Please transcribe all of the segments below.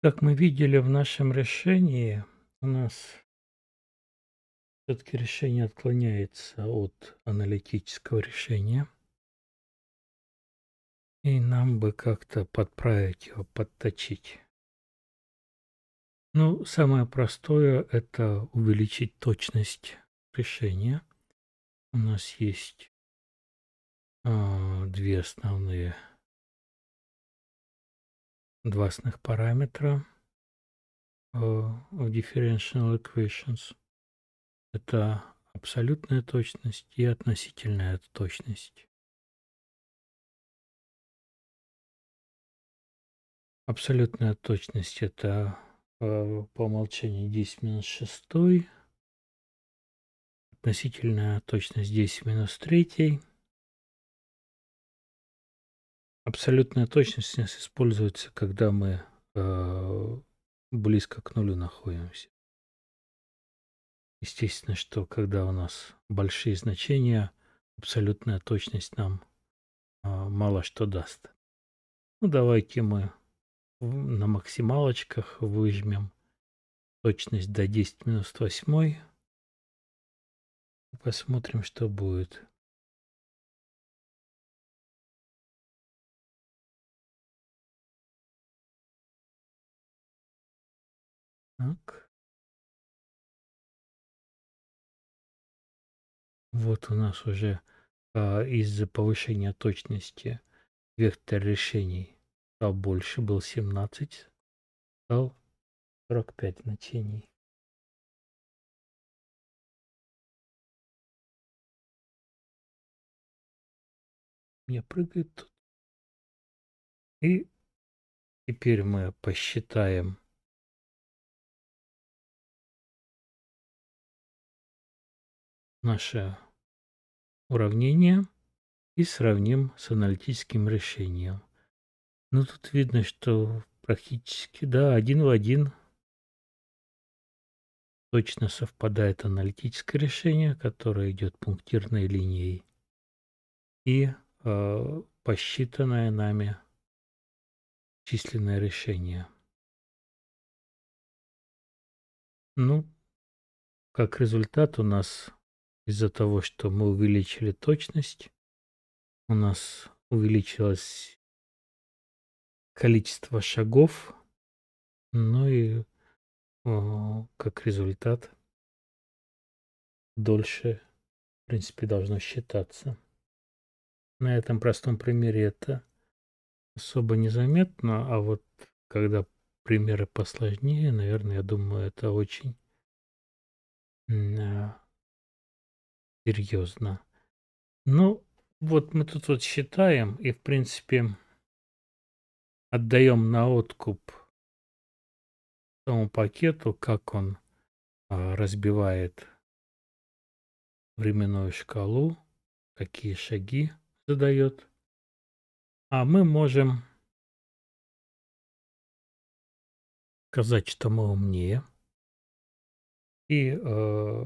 Как мы видели в нашем решении, у нас все-таки решение отклоняется от аналитического решения. И нам бы как-то подправить его, подточить. Ну, самое простое – это увеличить точность решения. У нас есть э, две основные, два основных параметра э, в differential equations. Это абсолютная точность и относительная точность. Абсолютная точность – это Э, по умолчанию 10 минус 6. Относительная точность 10 минус 3. Абсолютная точность у нас используется, когда мы э, близко к нулю находимся. Естественно, что когда у нас большие значения, абсолютная точность нам э, мало что даст. Ну, давайте мы на максималочках выжмем точность до 10 минус 8. Посмотрим, что будет. Так. Вот у нас уже а, из-за повышения точности вектор решений а больше был 17, стал 45 значений. Не прыгает тут. И теперь мы посчитаем наше уравнение и сравним с аналитическим решением. Ну, тут видно, что практически, да, один в один точно совпадает аналитическое решение, которое идет пунктирной линией, и э, посчитанное нами численное решение. Ну, как результат у нас из-за того, что мы увеличили точность, у нас увеличилась количество шагов, ну и а, как результат дольше, в принципе, должно считаться. На этом простом примере это особо незаметно, а вот когда примеры посложнее, наверное, я думаю, это очень а, серьезно. Ну, вот мы тут вот считаем, и, в принципе, отдаем на откуп тому пакету, как он а, разбивает временную шкалу, какие шаги задает. А мы можем сказать, что мы умнее. И э,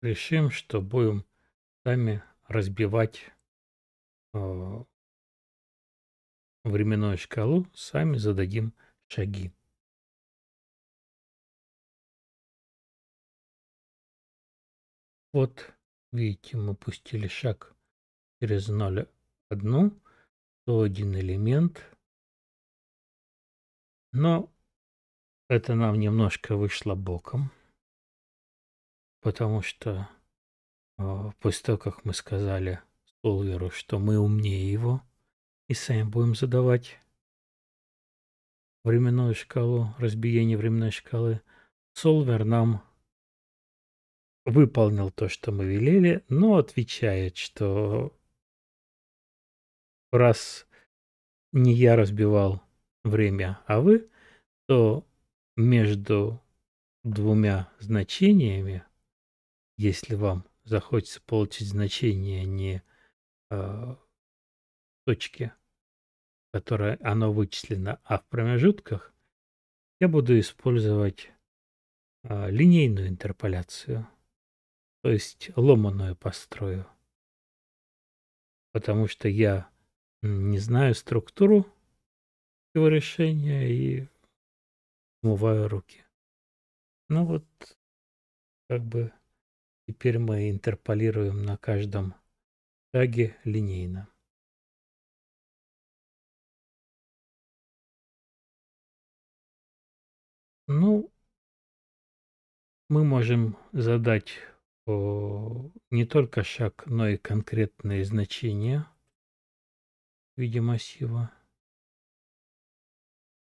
решим, что будем сами разбивать э, временную шкалу, сами зададим шаги. Вот, видите, мы пустили шаг через 0,1, то один элемент. Но это нам немножко вышло боком, потому что а, после того, как мы сказали Солверу, что мы умнее его и сами будем задавать временную шкалу, разбиение временной шкалы, Солвер нам выполнил то, что мы велели, но отвечает, что раз не я разбивал время, а вы, то между двумя значениями, если вам захочется получить значение не э, точки, в оно вычислено, а в промежутках, я буду использовать э, линейную интерполяцию, то есть ломаную построю, потому что я не знаю структуру его решения и умываю руки. Ну вот, как бы Теперь мы интерполируем на каждом шаге линейно. Ну, мы можем задать о, э, не только шаг, но и конкретные значения в виде массива.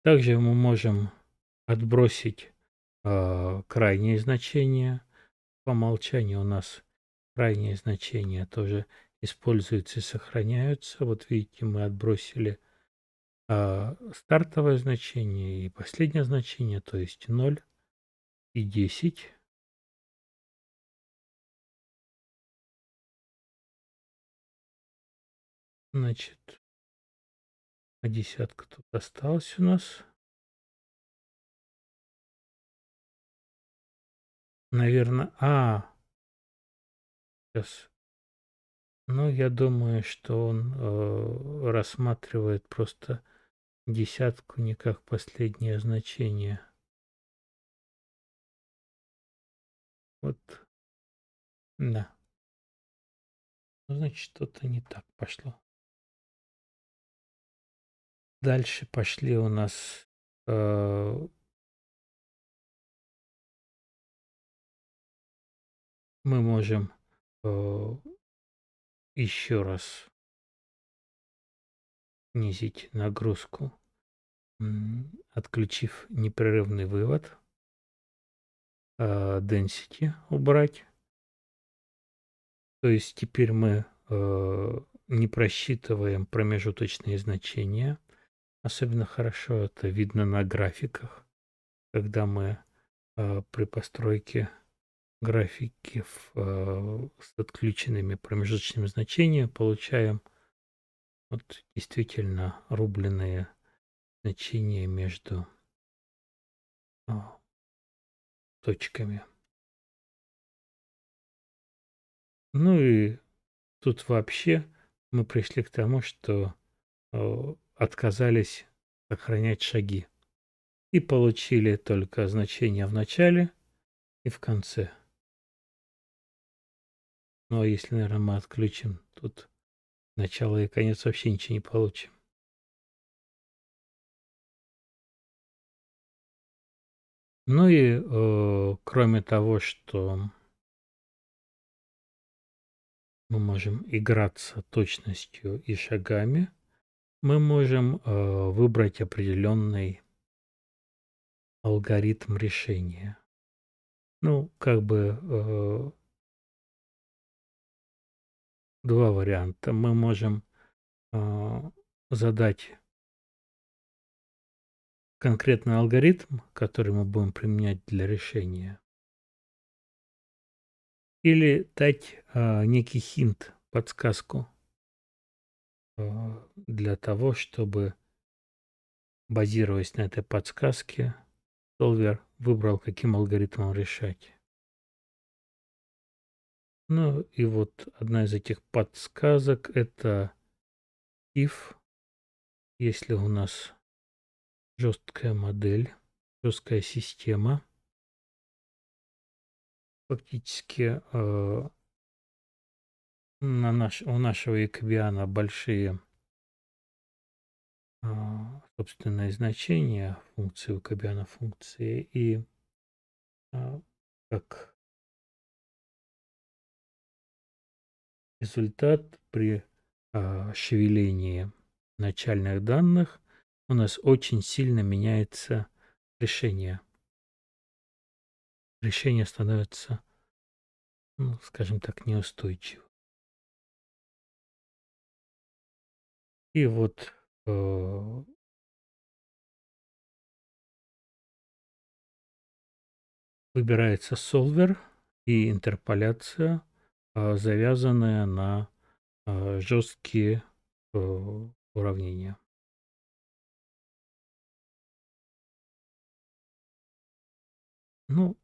Также мы можем отбросить э, крайние значения – по умолчанию у нас крайние значения тоже используются и сохраняются. Вот видите, мы отбросили э, стартовое значение и последнее значение, то есть 0 и 10. Значит, а десятка тут осталась у нас. наверное... А, сейчас. Ну, я думаю, что он э, рассматривает просто десятку не как последнее значение. Вот, да. Ну, значит, что-то не так пошло. Дальше пошли у нас э, мы можем э, еще раз снизить нагрузку, отключив непрерывный вывод, э, density убрать. То есть теперь мы э, не просчитываем промежуточные значения. Особенно хорошо это видно на графиках, когда мы э, при постройке графиков э, с отключенными промежуточными значениями получаем вот действительно рубленные значения между а, точками. Ну и тут вообще мы пришли к тому, что э, отказались сохранять шаги и получили только значения в начале и в конце. Ну, а если, наверное, мы отключим, тут начало и конец вообще ничего не получим. Ну и э, кроме того, что мы можем играться точностью и шагами, мы можем э, выбрать определенный алгоритм решения. Ну, как бы э, два варианта. Мы можем э, задать конкретный алгоритм, который мы будем применять для решения, или дать э, некий хинт, подсказку э, для того, чтобы, базируясь на этой подсказке, солвер выбрал, каким алгоритмом решать. Ну и вот одна из этих подсказок это if, если у нас жесткая модель, жесткая система, фактически э, на наш, у нашего эквиана большие э, собственные значения функции у кабиана функции и э, как результат при э, шевелении начальных данных у нас очень сильно меняется решение. Решение становится, ну, скажем так, неустойчивым. И вот э, выбирается солвер и интерполяция – а, завязанная на а, жесткие э, уравнения. Ну,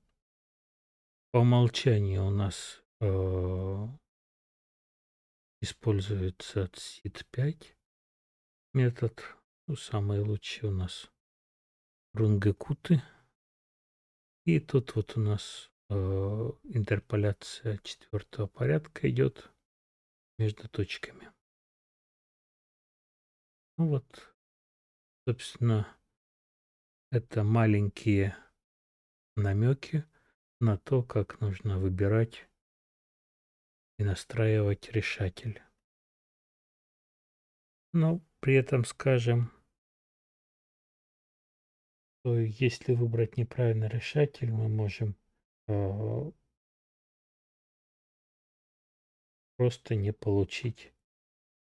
по умолчанию у нас э, используется SID5 метод. Ну, самые лучшие у нас рунгекуты. И тут вот у нас Э, интерполяция четвертого порядка идет между точками. Ну вот, собственно, это маленькие намеки на то, как нужно выбирать и настраивать решатель. Но при этом скажем, что если выбрать неправильный решатель, мы можем просто не получить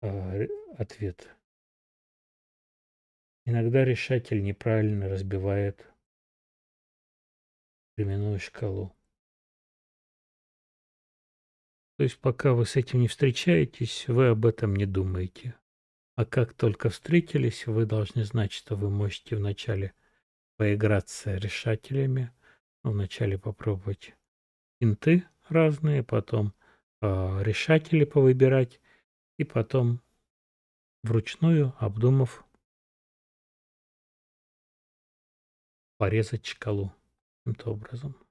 э, ответ. Иногда решатель неправильно разбивает временную шкалу. То есть пока вы с этим не встречаетесь, вы об этом не думаете. А как только встретились, вы должны знать, что вы можете вначале поиграться решателями – вначале попробовать инты разные, потом э, решатели повыбирать и потом вручную, обдумав, порезать шкалу каким-то образом.